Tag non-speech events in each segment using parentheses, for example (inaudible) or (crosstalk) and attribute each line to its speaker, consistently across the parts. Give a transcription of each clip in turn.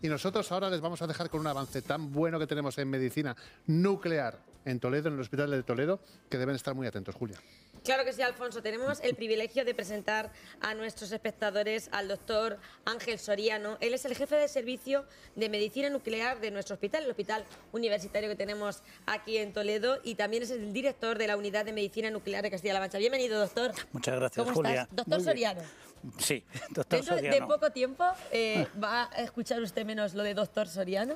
Speaker 1: Y nosotros ahora les vamos a dejar con un avance tan bueno que tenemos en medicina nuclear en Toledo, en el Hospital de Toledo, que deben estar muy atentos, Julia.
Speaker 2: Claro que sí, Alfonso. Tenemos el privilegio de presentar a nuestros espectadores al doctor Ángel Soriano. Él es el jefe de servicio de medicina nuclear de nuestro hospital, el hospital universitario que tenemos aquí en Toledo, y también es el director de la unidad de medicina nuclear de Castilla-La Mancha. Bienvenido, doctor.
Speaker 1: Muchas gracias, Julia. Doctor Soriano. Sí, (laughs) doctor de poco
Speaker 2: tiempo eh, va a escuchar usted menos lo de doctor Soriano.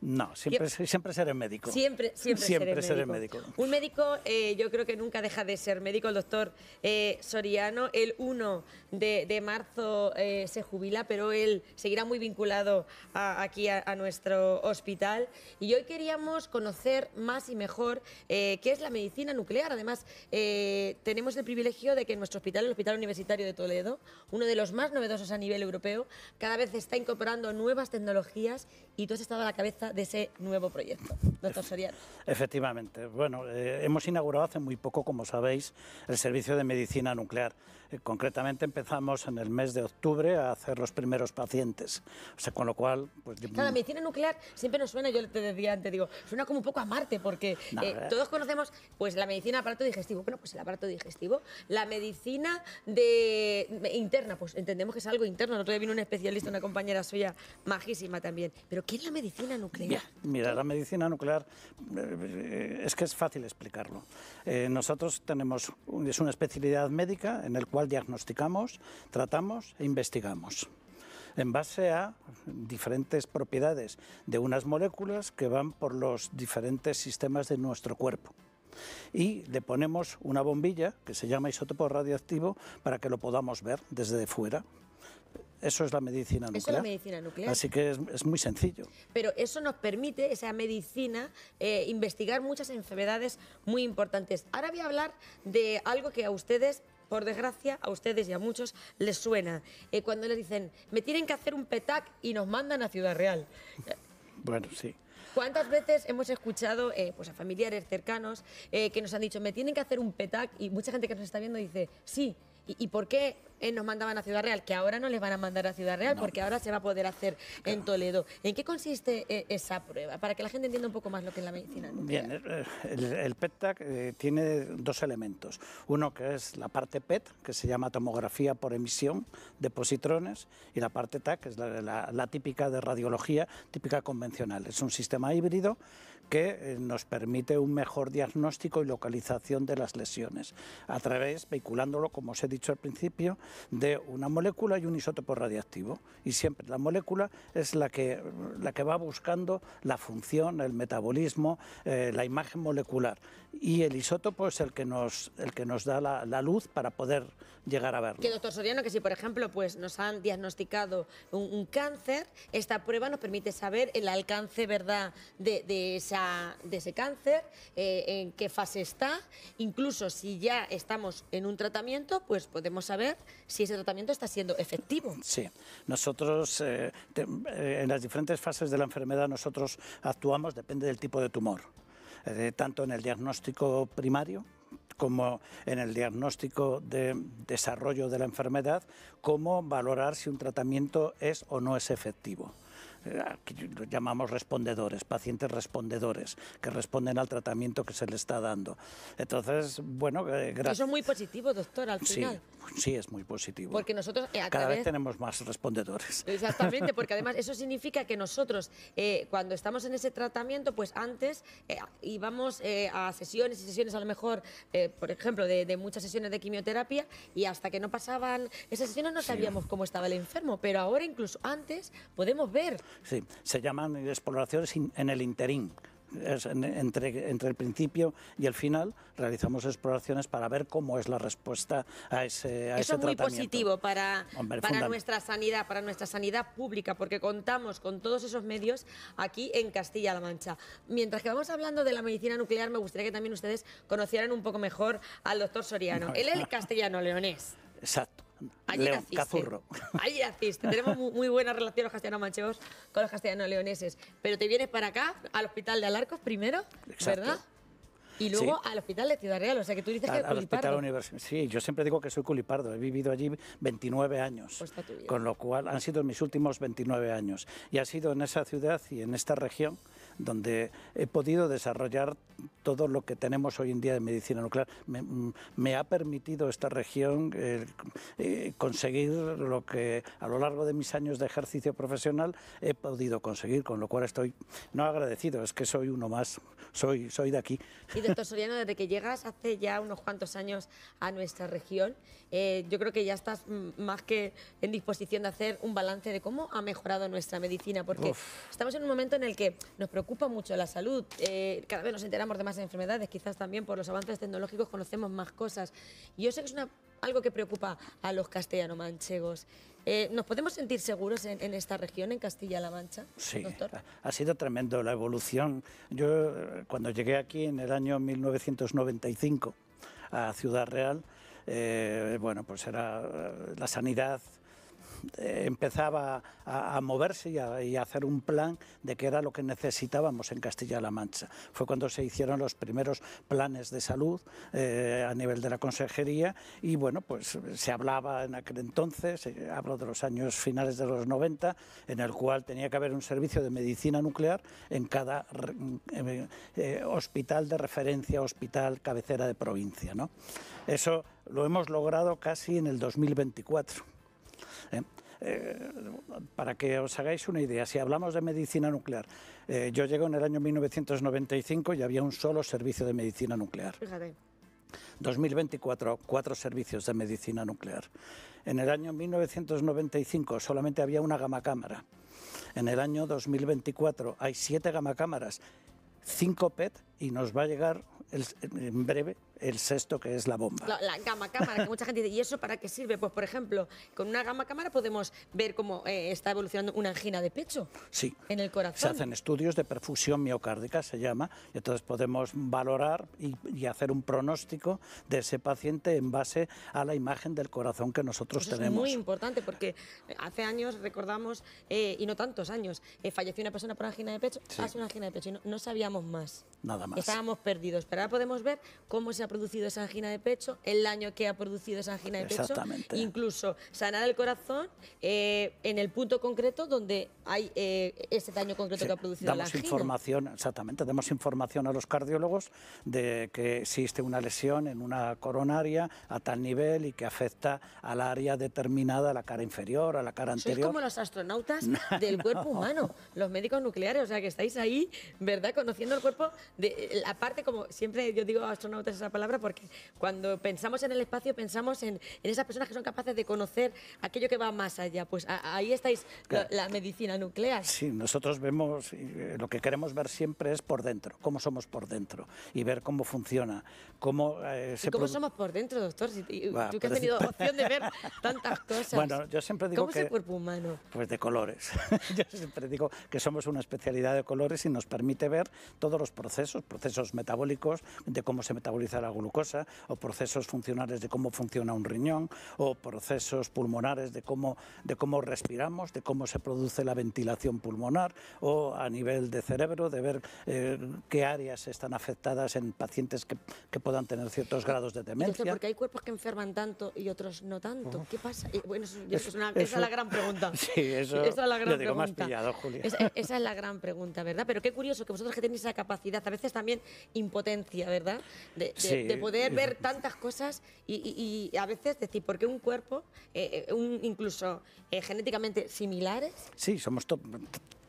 Speaker 1: No, siempre, siempre seré médico. Siempre, siempre, seré, médico.
Speaker 2: Un médico, eh, yo creo que nunca deja de ser médico. El doctor eh, Soriano, el 1 de, marzo eh, se jubila, pero él seguirá muy vinculado aquí a, nuestro hospital. Y hoy queríamos conocer más y mejor qué es la medicina nuclear. Además, tenemos el privilegio de que nuestro hospital, el Hospital Universitario de Toledo, uno de los más novedosos a nivel europeo, cada vez está incorporando nuevas tecnologías y tú has estado a la cabeza de ese nuevo proyecto, doctor
Speaker 1: Efectivamente. Bueno, eh, hemos inaugurado hace muy poco, como sabéis, el servicio de medicina nuclear. Eh, concretamente empezamos en el mes de octubre a hacer los primeros pacientes. O sea, con lo cual... Pues, la mm.
Speaker 2: medicina nuclear siempre nos suena, yo te decía antes, digo, suena como un poco a Marte, porque eh, todos conocemos pues la medicina aparato digestivo. Bueno, pues el aparato digestivo. La medicina de interna, pues entendemos que es algo interno. Nosotros otro vino un especialista, una compañera suya majísima también. Pero ¿qué es la medicina nuclear?
Speaker 1: Mira, la medicina nuclear eh, es que es fácil explicarlo. nosotros tenemos, es una especialidad médica en el cual diagnosticamos, tratamos e investigamos en base a diferentes propiedades de unas moléculas que van por los diferentes sistemas de nuestro cuerpo. Y le ponemos una bombilla que se llama isótopo radioactivo para que lo podamos ver desde fuera. Eso es la medicina nuclear. es la
Speaker 2: medicina nuclear. Así
Speaker 1: que es, muy sencillo.
Speaker 2: Pero eso nos permite, esa medicina, eh, investigar muchas enfermedades muy importantes. Ahora voy a hablar de algo que a ustedes por desgracia, a ustedes y a muchos les suena. Eh, cuando les dicen, me tienen que hacer un petac y nos mandan a Ciudad Real. (laughs) Bueno, sí. ¿Cuántas veces hemos escuchado eh, pues a familiares cercanos eh, que nos han dicho, me tienen que hacer un petac? Y mucha gente que nos está viendo dice, sí. y por qué eh, nos mandaban a Ciudad Real, que ahora no les van a mandar a Ciudad Real porque ahora se va a poder hacer en Toledo. ¿En qué consiste eh, esa prueba? Para que la gente entienda un poco más lo que es la medicina.
Speaker 1: Bien, el, PET-TAC eh, tiene dos elementos. Uno que es la parte PET, que se llama tomografía por emisión de positrones, y la parte TAC, que es la, la típica de radiología, típica convencional. Es un sistema híbrido que nos permite un mejor diagnóstico y localización de las lesiones a través, vehiculándolo, como os he dicho al principio, de una molécula y un isótopo radiactivo. Y siempre la molécula es la que, la que va buscando la función, el metabolismo, eh, la imagen molecular. Y el isótopo es el que nos, el que nos da la, luz para poder llegar a verlo.
Speaker 2: Que doctor Soriano, que si por ejemplo pues, nos han diagnosticado un, cáncer, esta prueba nos permite saber el alcance ¿verdad? De, de esa, de ese cáncer, eh, en qué fase está, incluso si ya estamos en un tratamiento, pues podemos saber si ese tratamiento está siendo efectivo.
Speaker 1: Sí, nosotros eh, eh, en las diferentes fases de la enfermedad nosotros actuamos, depende del tipo de tumor, eh, tanto en el diagnóstico primario, como en el diagnóstico de desarrollo de la enfermedad, como valorar si un tratamiento es o no es efectivo. Eh, llamamos respondedores, pacientes respondedores, que responden al tratamiento que se le está dando. Entonces, bueno, eh, gracias. Eso es
Speaker 2: muy positivo, doctor, al final.
Speaker 1: Sí, sí es muy positivo. Porque
Speaker 2: nosotros... Eh, Cada vez...
Speaker 1: tenemos más respondedores. Exactamente, porque
Speaker 2: (laughs) además eso significa que nosotros, cuando estamos en ese tratamiento, pues antes íbamos a sesiones y sesiones, a lo mejor, por ejemplo, de, muchas sesiones de quimioterapia, y hasta que no pasaban esas sesiones no sabíamos cómo estaba el enfermo, pero ahora incluso antes podemos ver
Speaker 1: Sí, se llaman exploraciones en el interín. entre, entre el principio y el final realizamos exploraciones para ver cómo es la respuesta a ese, a Eso es muy positivo
Speaker 2: para, para nuestra sanidad, para nuestra sanidad pública, porque contamos con todos esos medios aquí en Castilla-La Mancha. Mientras que vamos hablando de la medicina nuclear, me gustaría que también ustedes conocieran un poco mejor al doctor Soriano. Él es castellano-leonés.
Speaker 1: Exacto. Allí (laughs)
Speaker 2: Tenemos muy, buena relación los castellanos-manchegos con los castellanos-leoneses. Pero te vienes para acá, al hospital de Alarcos primero, ¿verdad? Y luego al hospital de Ciudad Real, o sea que tú dices que al hospital
Speaker 1: universitario. Sí, yo siempre digo que soy culipardo, he vivido allí 29 años, pues con lo cual han sido mis últimos 29 años. Y ha sido en esa ciudad y en esta región donde he podido desarrollar todo lo que tenemos hoy en día de medicina nuclear. Me, mm, ha permitido esta región eh, conseguir lo que a lo largo de mis años de ejercicio profesional he podido conseguir, con lo cual estoy no agradecido, es que soy uno más, soy, soy de aquí.
Speaker 2: Y doctor Soriano, desde que llegas hace ya unos cuantos años a nuestra región, eh, yo creo que ya estás mm, más que en disposición de hacer un balance de cómo ha mejorado nuestra medicina, porque estamos en un momento en el que nos preocupa preocupa mucho la salud. Eh, cada vez nos enteramos de más enfermedades, quizás también por los avances tecnológicos conocemos más cosas. yo sé que es una, algo que preocupa a los castellano-manchegos. Eh, ¿Nos podemos sentir seguros en, esta región, en Castilla-La Mancha? Sí,
Speaker 1: ha sido tremendo la evolución. Yo cuando llegué aquí en el año 1995 a Ciudad Real, eh, bueno, pues era la sanidad eh, empezaba a, moverse y a, hacer un plan de qué era lo que necesitábamos en Castilla-La Mancha. Fue cuando se hicieron los primeros planes de salud eh, a nivel de la consejería y bueno, pues se hablaba en aquel entonces, eh, hablo de los años finales de los 90, en el cual tenía que haber un servicio de medicina nuclear en cada hospital de referencia, hospital cabecera de provincia. ¿no? Eso lo hemos logrado casi en el 2024. ¿eh? Eh, para que os hagáis una idea, si hablamos de medicina nuclear, eh, yo llego en el año 1995 y había un solo servicio de medicina nuclear. Fíjate. 2024, cuatro servicios de medicina nuclear. En el año 1995 solamente había una cámara, En el año 2024 hay siete cámaras, cinco PET y nos va a llegar en breve el sexto que es la bomba.
Speaker 2: La, gama cámara, que mucha gente dice, ¿y eso para qué sirve? Pues por ejemplo, con una gama cámara podemos ver cómo eh, está evolucionando una angina de pecho. Sí. En el corazón. Se hacen
Speaker 1: estudios de perfusión miocárdica, se llama, y entonces podemos valorar y, hacer un pronóstico de ese paciente en base a la imagen del corazón que nosotros eso tenemos. Es muy
Speaker 2: importante porque hace años recordamos, eh, y no tantos años, eh, falleció una persona por angina de pecho, hace ah, una angina de pecho y no, no sabíamos más. Nada más. Estábamos perdidos, pero ahora podemos ver cómo se ha producido esa angina de pecho, el daño que ha producido esa angina de pecho, incluso sanar el corazón eh, en el punto concreto donde hay eh, ese daño concreto que ha producido la angina. información,
Speaker 1: exactamente, damos información a los cardiólogos de que existe una lesión en una coronaria a tal nivel y que afecta al área determinada, a la cara inferior, a la cara anterior. Es como
Speaker 2: los astronautas (laughs) del cuerpo humano, los médicos nucleares, o sea que estáis ahí, ¿verdad? Conociendo el cuerpo, de como siempre yo digo astronautas esa palabra porque cuando pensamos en el espacio pensamos en, esas personas que son capaces de conocer aquello que va más allá. Pues ahí estáis, la, medicina nuclear.
Speaker 1: Sí, nosotros vemos, eh, lo que queremos ver siempre es por dentro, cómo somos por dentro y ver cómo funciona. Cómo, eh, se cómo somos
Speaker 2: por dentro, doctor? tú que has tenido opción de ver tantas (laughs) cosas. Bueno, yo
Speaker 1: siempre digo ¿Cómo es el cuerpo humano? Pues de colores. (laughs) yo siempre digo que somos una especialidad de colores y nos permite ver todos los procesos, procesos metabólicos, de cómo se metaboliza la glucosa, o procesos funcionales de cómo funciona un riñón, o procesos pulmonares de cómo, de cómo respiramos, de cómo se produce la ventilación pulmonar, o a nivel de cerebro, de ver eh, qué áreas están afectadas en pacientes que, que puedan tener ciertos grados de demencia. porque
Speaker 2: hay cuerpos que enferman tanto y otros no tanto. Oh. ¿Qué pasa? Bueno, (laughs) esa es la gran pregunta. Sí, es la gran pregunta. esa es la gran pregunta, ¿verdad? Pero qué curioso que vosotros que tenéis esa capacidad, a veces también impotencia, ¿verdad? De, de, poder ver tantas cosas y, a veces decir, ¿por qué un cuerpo, eh, eh, un, incluso eh, genéticamente similares?
Speaker 1: Sí, somos todos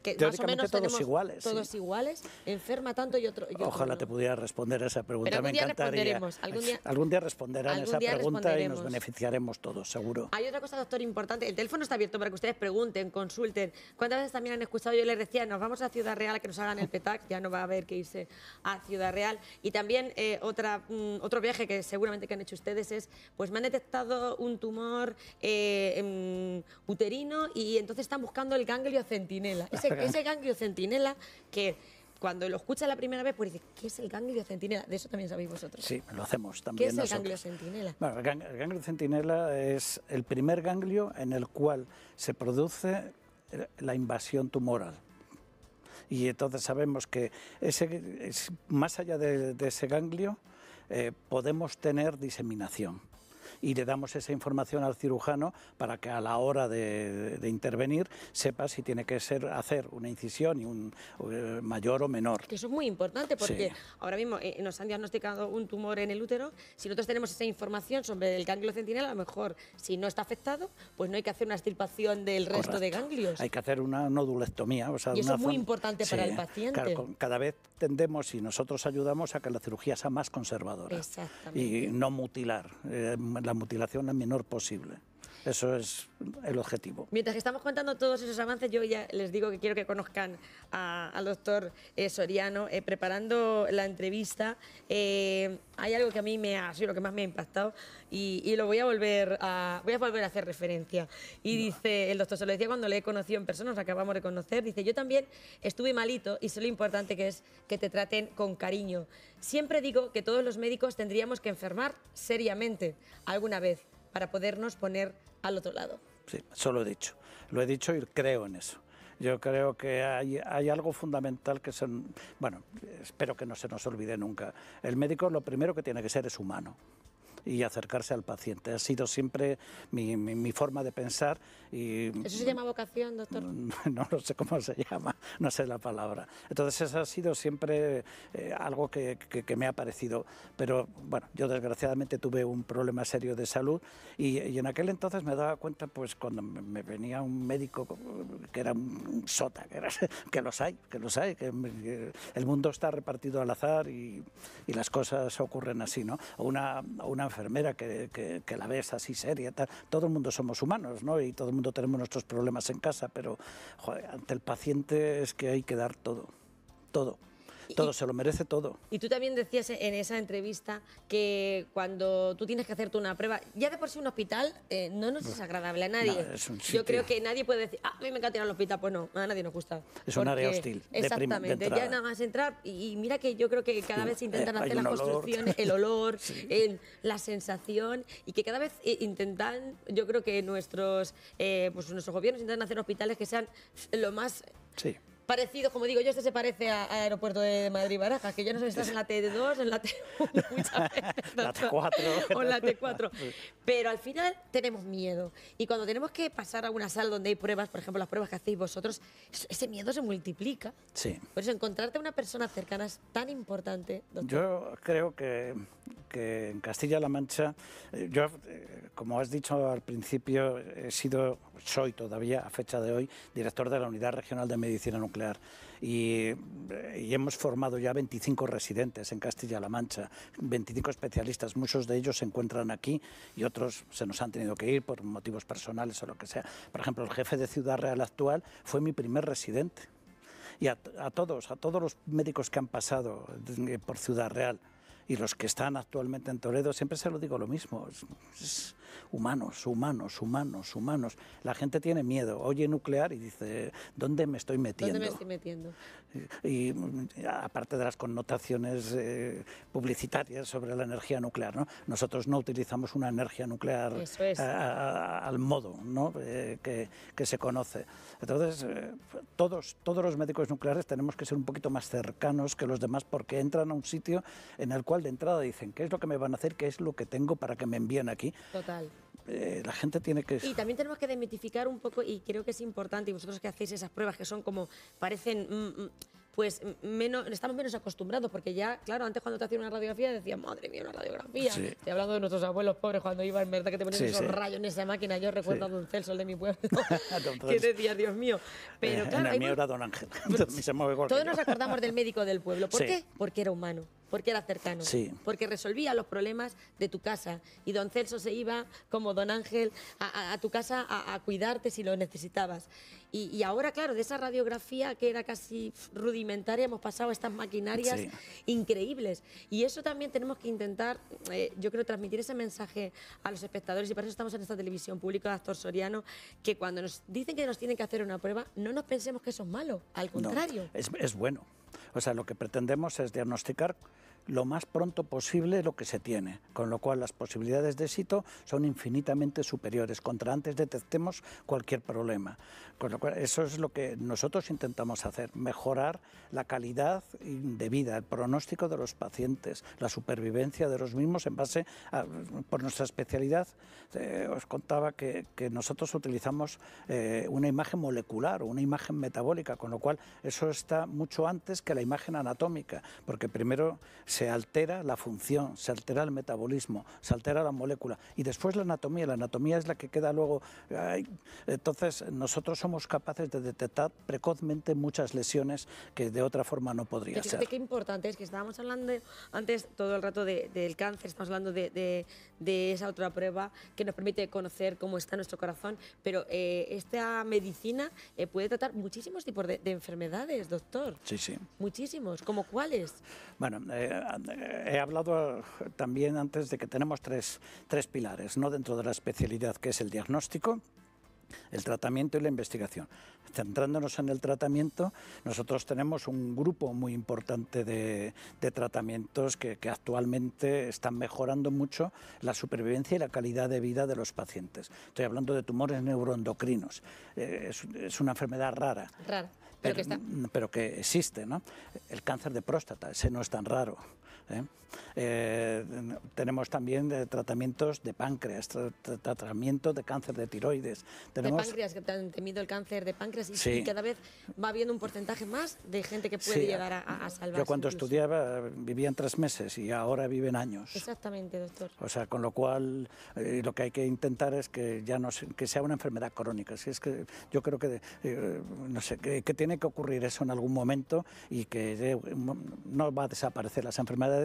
Speaker 2: que menos todos iguales. Todos iguales, enferma tanto y otro. Ojalá te
Speaker 1: pudiera responder esa pregunta, me encantaría. Algún día, algún día responderán esa pregunta y nos beneficiaremos todos, seguro.
Speaker 2: Hay otra cosa, doctor, importante. El teléfono está abierto para que ustedes pregunten, consulten. ¿Cuántas veces también han escuchado? Yo les decía, nos vamos a Ciudad Real a que nos hagan el PETAC, ya no va a haber que irse a Ciudad Real. Y también eh, mm, otro viaje que seguramente han hecho ustedes es, pues me han detectado un tumor eh, em, uterino y entonces están buscando el ganglio centinela ese ganglio centinela que cuando lo escucha la primera vez, pues dices, ¿qué es el ganglio centinela? De eso también sabéis vosotros. Sí,
Speaker 1: lo hacemos también. ¿Qué es el ganglio centinela? Bueno, el, ganglio centinela es el primer ganglio en el cual se produce eh, la invasión tumoral y entonces sabemos que ese, más allá de, ese ganglio eh, podemos tener diseminación y le damos esa información al cirujano para que a la hora de, intervenir sepa si tiene que ser hacer una incisión y un eh, mayor o menor.
Speaker 2: Que eso es muy importante porque ahora mismo eh, nos han diagnosticado un tumor en el útero. Si nosotros tenemos esa información sobre el ganglio centinela, a lo mejor si no está afectado, pues no hay que hacer una extirpación del resto de ganglios.
Speaker 1: Hay que hacer una nodulectomía. y eso es muy importante para el paciente. cada vez tendemos y nosotros ayudamos a que la cirugía sea más conservadora y no mutilar. Eh, la mutilación la menor posible. Eso es el objetivo.
Speaker 2: Mientras que estamos contando todos esos avances, yo ya les digo que quiero que conozcan al doctor eh, Soriano. Eh, preparando la entrevista, eh, hay algo que a mí me ha sido lo que más me ha impactado y, lo voy a volver a, voy a volver a hacer referencia. Y dice, el doctor se lo decía cuando le he conocido en persona, nos acabamos de conocer, dice, yo también estuve malito y sé lo importante que es que te traten con cariño. Siempre digo que todos los médicos tendríamos que enfermar seriamente alguna vez para podernos poner al otro lado.
Speaker 1: Sí, eso lo he dicho. Lo he dicho y creo en eso. Yo creo que hay, algo fundamental que son, bueno, espero que no se nos olvide nunca. El médico lo primero que tiene que ser es humano y acercarse al paciente. Ha sido siempre mi, mi forma de pensar ¿Eso se llama
Speaker 2: vocación, doctor?
Speaker 1: (laughs) No, no, sé cómo se llama, no sé la palabra. Entonces eso ha sido siempre eh, algo que, que, me ha parecido, pero bueno, yo desgraciadamente tuve un problema serio de salud y, y en aquel entonces me daba cuenta, pues cuando me, venía un médico que era un sota, que, (laughs) que los hay, que los hay, que el mundo está repartido al azar y, y las cosas ocurren así, ¿no? O una, una enfermera que, que, la ves así seria, tal. todo el mundo somos humanos, ¿no? Y todo el mundo tenemos nuestros problemas en casa, pero ante el paciente es que hay que dar todo, todo. Todo, se lo merece todo.
Speaker 2: Y tú también decías en esa entrevista que cuando tú tienes que hacerte una prueba, ya de por sí un hospital eh, no nos es agradable a nadie. Yo creo que nadie puede decir, ah, a mí me encanta ir al hospital. Pues no, a nadie nos gusta. Es un área hostil. exactamente, ya nada más entrar. Y, mira que yo creo que cada vez intentan eh, hacer las construcciones, el olor, (laughs) la sensación, y que cada vez eh, intentan, yo creo que nuestros, pues nuestros gobiernos intentan hacer hospitales que sean lo más... Sí parecido, como digo yo, este se parece a, Aeropuerto de Madrid-Barajas, que ya no sé si estás en la T2, en la T1 (laughs) o en la (laughs) T4. Pero al final tenemos miedo. Y cuando tenemos que pasar a una sala donde hay pruebas, por ejemplo, las pruebas que hacéis vosotros, ese miedo se multiplica. Sí. Por eso encontrarte a una persona cercana es tan importante.
Speaker 1: Yo creo que porque en Castilla-La Mancha, eh, yo, eh, como has dicho al principio, he sido, soy todavía a fecha de hoy, director de la Unidad Regional de Medicina Nuclear y, eh, hemos formado ya 25 residentes en Castilla-La Mancha, 25 especialistas, muchos de ellos se encuentran aquí y otros se nos han tenido que ir por motivos personales o lo que sea. Por ejemplo, el jefe de Ciudad Real actual fue mi primer residente y a, todos, a todos los médicos que han pasado por Ciudad Real y los que están actualmente en Toledo, siempre se lo digo lo mismo, humanos, humanos, humanos, humanos. La gente tiene miedo, oye nuclear y dice, ¿dónde me estoy metiendo? ¿Dónde me estoy metiendo? Y, aparte de las connotaciones eh, publicitarias sobre la energía nuclear, ¿no? nosotros no utilizamos una energía nuclear al modo eh, que, se conoce. Entonces, eh, todos, todos los médicos nucleares tenemos que ser un poquito más cercanos que los demás porque entran a un sitio en el cual de entrada dicen, ¿qué es lo que me van a hacer? ¿Qué es lo que tengo para que me envíen aquí? Total. Eh, la gente tiene que... Y
Speaker 2: también tenemos que demitificar un poco, y creo que es importante, y vosotros que hacéis esas pruebas que son como, parecen... Mm, mm, pues menos, estamos menos acostumbrados, porque ya, claro, antes cuando te hacían una radiografía decías, madre mía, una radiografía. te he hablando de nuestros abuelos pobres cuando iban, ¿verdad? Que te ponían esos rayos en esa máquina. Yo recuerdo a don Celso, de mi pueblo, (laughs) que decía, Dios mío. Pero eh, claro. el
Speaker 1: don Ángel. (laughs) todos nos acordamos
Speaker 2: del médico del pueblo. ¿Por qué? Porque era humano porque era cercano, porque resolvía los problemas de tu casa. Y don Celso se iba, como don Ángel, a, tu casa a, cuidarte si lo necesitabas. Y, ahora, claro, de esa radiografía que era casi rudimentaria, hemos pasado a estas maquinarias increíbles. Y eso también tenemos que intentar, eh, yo creo, transmitir ese mensaje a los espectadores. Y para eso estamos en esta televisión pública de actor Soriano, que cuando nos dicen que nos tienen que hacer una prueba, no nos pensemos que eso es malo. Al contrario. es
Speaker 1: bueno. O sea, lo que pretendemos es diagnosticar lo más pronto posible lo que se tiene, con lo cual las posibilidades de éxito son infinitamente superiores, contra antes detectemos cualquier problema. Con lo cual, eso es lo que nosotros intentamos hacer, mejorar la calidad de vida, el pronóstico de los pacientes, la supervivencia de los mismos en base a, por nuestra especialidad, eh, os contaba que, nosotros utilizamos eh, una imagen molecular o una imagen metabólica, con lo cual eso está mucho antes que la imagen anatómica, porque primero se altera la función, se altera el metabolismo, se altera la molécula y después la anatomía. La anatomía es la que queda luego. entonces nosotros somos capaces de detectar precozmente muchas lesiones que de otra forma no podría ser. Qué
Speaker 2: importante es que estábamos hablando antes todo el rato del de, cáncer, estamos hablando de, esa otra prueba que nos permite conocer cómo está nuestro corazón, pero eh, esta medicina eh, puede tratar muchísimos tipos de, enfermedades, doctor. Sí, sí. Muchísimos. ¿Como cuáles? Bueno, eh, eh,
Speaker 1: he hablado eh, también antes de que tenemos tres, tres pilares ¿no? dentro de la especialidad, que es el diagnóstico, el tratamiento y la investigación. Centrándonos en el tratamiento, nosotros tenemos un grupo muy importante de, tratamientos que, actualmente están mejorando mucho la supervivencia y la calidad de vida de los pacientes. Estoy hablando de tumores neuroendocrinos. Eh, es, una enfermedad rara. pero, eh, que pero que existe. ¿no? El cáncer de próstata, ese no es tan raro. ¿eh? Eh, tenemos también eh, tratamientos de páncreas, tratamientos de cáncer de tiroides. De páncreas,
Speaker 2: que han temido el cáncer de páncreas y, cada vez va habiendo un porcentaje más de gente que puede llegar a, a salvarse. Yo cuando
Speaker 1: estudiaba vivían tres meses y ahora viven años.
Speaker 2: Exactamente, doctor. O
Speaker 1: sea, con lo cual lo que hay que intentar es que ya no que sea una enfermedad crónica. Si es que yo creo que no sé qué tiene que ocurrir eso en algún momento y que no va a desaparecer las enfermedades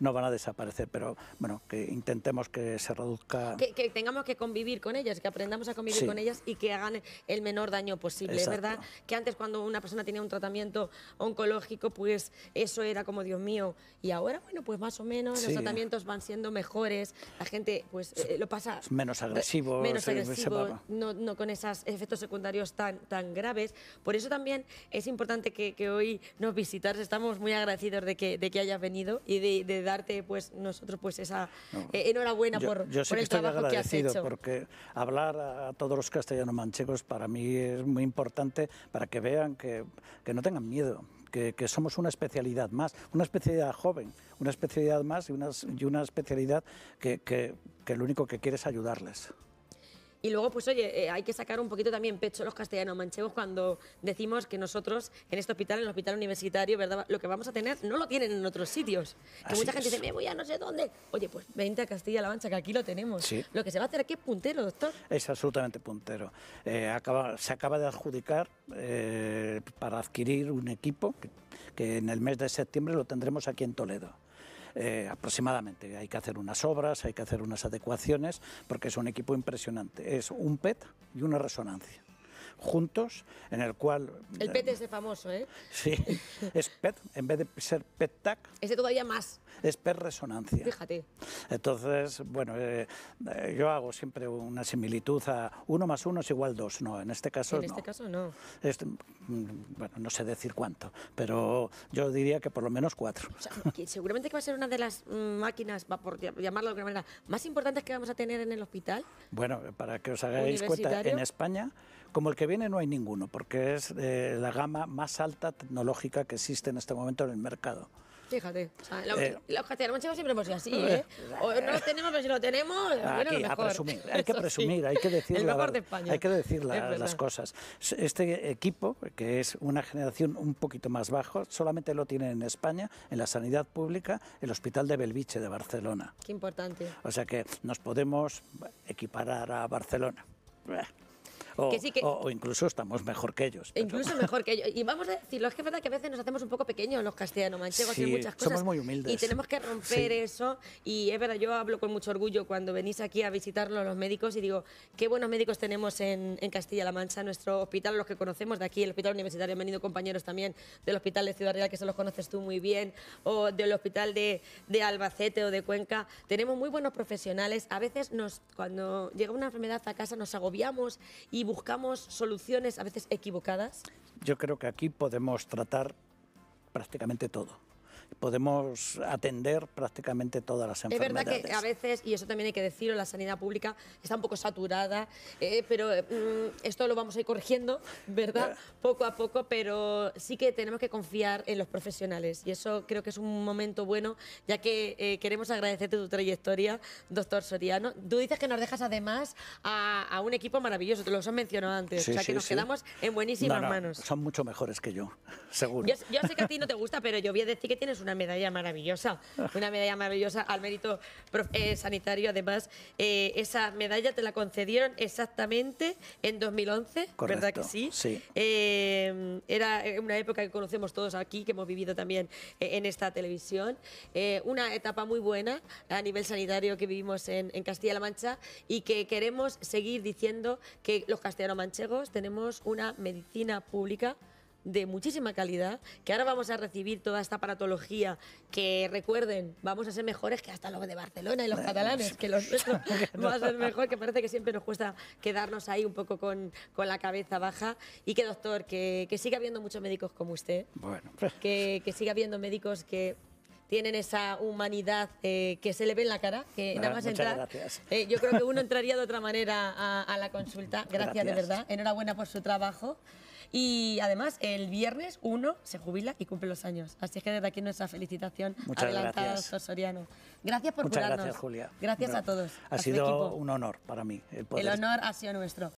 Speaker 1: no van a desaparecer, pero bueno, que intentemos que se reduzca.
Speaker 2: Que, tengamos que convivir con ellas, que aprendamos a convivir con ellas y que hagan el menor daño posible. Es verdad que antes cuando una persona tenía un tratamiento oncológico, pues eso era como Dios mío, y ahora, bueno, pues más o menos los tratamientos van siendo mejores, la gente pues eh, lo pasa...
Speaker 1: menos eh, agresivo. Menos agresivo,
Speaker 2: no, con esos efectos secundarios tan, tan graves. Por eso también es importante que, hoy nos visitas, estamos muy agradecidos de que, de que hayas venido y y de, darte pues nosotros pues esa eh, enhorabuena por, por el este trabajo que has hecho.
Speaker 1: Porque hablar a, todos los castellanos manchegos para mí es muy importante para que vean que, que no tengan miedo, que, que, somos una especialidad más, una especialidad joven, una especialidad más y una, y una especialidad que, que, que lo único que quiere es ayudarles.
Speaker 2: Y luego, pues oye, eh, hay que sacar un poquito también pecho los castellanos manchegos cuando decimos que nosotros en este hospital, en el hospital universitario, ¿verdad? Lo que vamos a tener no lo tienen en otros sitios. Que mucha gente dice, me voy a no sé dónde. Oye, pues vente a Castilla-La Mancha, que aquí lo tenemos. Lo que se va a hacer aquí es puntero, doctor.
Speaker 1: Es absolutamente puntero. Eh, se acaba de adjudicar eh, para adquirir un equipo que en el mes de septiembre lo tendremos aquí en Toledo. Eh, aproximadamente. Hay que hacer unas obras, hay que hacer unas adecuaciones, porque es un equipo impresionante. Es un PET y una resonancia juntos, en el cual... El eh, PET
Speaker 2: es famoso, ¿eh?
Speaker 1: Sí, (laughs) es PET, en vez de ser PET-TAC.
Speaker 2: Ese todavía más.
Speaker 1: Es PET resonancia. Fíjate. Entonces, bueno, eh, eh, yo hago siempre una similitud a uno más uno es igual dos, no, en este caso en este no. este caso mm, no. bueno, no sé decir cuánto, pero yo diría que por lo menos cuatro.
Speaker 2: seguramente que va a ser una de las mm, máquinas, va por llamarlo de alguna manera, más importantes que vamos a tener en el hospital.
Speaker 1: Bueno, para que os hagáis cuenta, en España como el que viene no hay ninguno, porque es eh, la gama más alta tecnológica que existe en este momento en el mercado.
Speaker 2: Fíjate, la los, eh, castellanos siempre hemos sido así, eh, ¿eh? O no lo tenemos, pero si lo tenemos, mejor. hay que (laughs) presumir,
Speaker 1: hay que decir, de hay que decir las cosas. Este equipo, que es una generación un poquito más bajo, solamente lo tienen en España, en la sanidad pública, el Hospital de Belviche de Barcelona.
Speaker 2: Qué importante. O
Speaker 1: sea que nos podemos equiparar a Barcelona. O, incluso estamos mejor que ellos. Incluso
Speaker 2: (laughs) mejor que ellos. Y vamos a decirlo, es que es verdad que a veces nos hacemos un poco pequeños los castellanos manchegos y muchas cosas. Somos muy humildes. Y tenemos que romper eso. Y es verdad, yo hablo con mucho orgullo cuando venís aquí a visitarlo los médicos y digo, qué buenos médicos tenemos en, Castilla-La Mancha, nuestro hospital, los que conocemos de aquí, el Hospital Universitario, han venido compañeros también del Hospital de Ciudad Real, que se los conoces tú muy bien, o del Hospital de, Albacete o de Cuenca. Tenemos muy buenos profesionales. A veces nos, cuando llega una enfermedad a casa nos agobiamos y buscamos soluciones a veces equivocadas?
Speaker 1: Yo creo que aquí podemos tratar prácticamente todo podemos atender prácticamente todas las enfermedades. Es verdad que a
Speaker 2: veces, y eso también hay que decirlo, la sanidad pública está un poco saturada, eh, pero mm, esto lo vamos a ir corrigiendo, ¿verdad? Eh. Poco a poco, pero sí que tenemos que confiar en los profesionales y eso creo que es un momento bueno, ya que eh, queremos agradecerte tu trayectoria, doctor Soriano. Tú dices que nos dejas además a, un equipo maravilloso, te los has mencionado antes, o sea que nos quedamos en buenísimas manos.
Speaker 1: Son mucho mejores que yo, (laughs) seguro. Yo,
Speaker 2: yo sé que a ti no te gusta, pero yo voy a decir que tienes es una medalla maravillosa, una medalla maravillosa al mérito eh, sanitario. Además, eh, esa medalla te la concedieron exactamente en 2011, ¿verdad que sí? Sí. Eh, era una época que conocemos todos aquí, que hemos vivido también en esta televisión. una etapa muy buena a nivel sanitario que vivimos en, en Castilla-La Mancha y que queremos seguir diciendo que los castellano-manchegos tenemos una medicina pública de muchísima calidad, que ahora vamos a recibir toda esta aparatología, que recuerden, vamos a ser mejores que hasta los de Barcelona y los catalanes, que los nuestros (laughs) va a ser mejor, que parece que siempre nos cuesta quedarnos ahí un poco con, la cabeza baja. Y que, doctor, que, siga habiendo muchos médicos como usted. Bueno. Que, que siga habiendo médicos que tienen esa humanidad eh, que se le ve en la cara, que nada más entrar. Eh, yo creo que uno (laughs) entraría de otra manera a, la consulta. gracias, de verdad. Enhorabuena por su trabajo. Y además, el viernes uno se jubila y cumple los años. Así que desde aquí nuestra felicitación Muchas adelantada, gracias. Soriano. Gracias por Muchas curarnos. gracias, Julia. Gracias a todos. Ha sido
Speaker 1: un honor para mí. el honor
Speaker 2: ha sido nuestro.